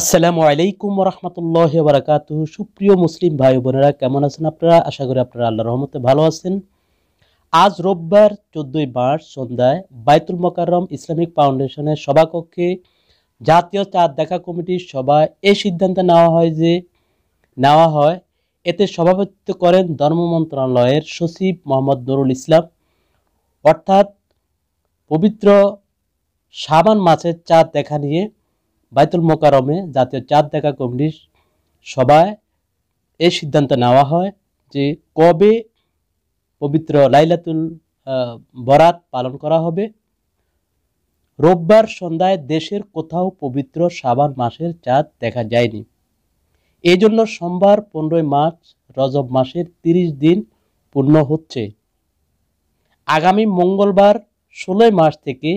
আসসালামু আলাইকুম রহমতুল্লাহ বারাকাত সুপ্রিয় মুসলিম ভাই বোনেরা কেমন আছেন আপনারা আশা করি আপনারা আল্লাহ রহমতে ভালো আছেন আজ রোববার চোদ্দোই মার্চ সন্ধ্যায় বাইতুল মোকাররম ইসলামিক ফাউন্ডেশনের সভাকক্ষে জাতীয় চাঁদ দেখা কমিটির সভায় এই সিদ্ধান্ত নেওয়া হয় যে নেওয়া হয় এতে সভাপতিত্ব করেন ধর্ম মন্ত্রণালয়ের সচিব মোহাম্মদ নুরুল ইসলাম অর্থাৎ পবিত্র সাবান মাছের চাঁদ দেখা নিয়ে বাইতুল মোকারমে জাতীয় চাঁদ দেখা কমিটির সভায় এই সিদ্ধান্ত নেওয়া হয় যে কবে পবিত্র লাইলাতুল বরাত পালন করা হবে রোববার সন্ধ্যায় দেশের কোথাও পবিত্র সাবান মাসের চাঁদ দেখা যায়নি এই জন্য সোমবার পনেরোই মার্চ রজব মাসের ৩০ দিন পূর্ণ হচ্ছে আগামী মঙ্গলবার ষোলোই মাস থেকে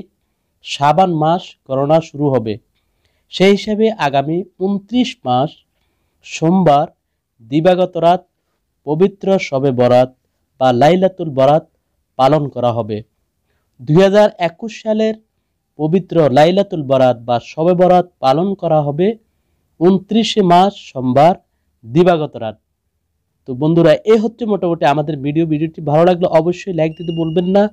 সাবান মাস গণনা শুরু হবে সেই হিসাবে আগামী উনত্রিশ মাস সোমবার দিবাগত রাত পবিত্র শবে বরাত বা লাইলাতুল বরাত পালন করা হবে দুই সালের পবিত্র লাইলাতুল বরাত বা শবে বরাত পালন করা হবে উনত্রিশে মাস সোমবার দিবাগত রাত তো বন্ধুরা এ হচ্ছে মোটামুটি আমাদের ভিডিও ভিডিওটি ভালো লাগলে অবশ্যই লাইক দিতে বলবেন না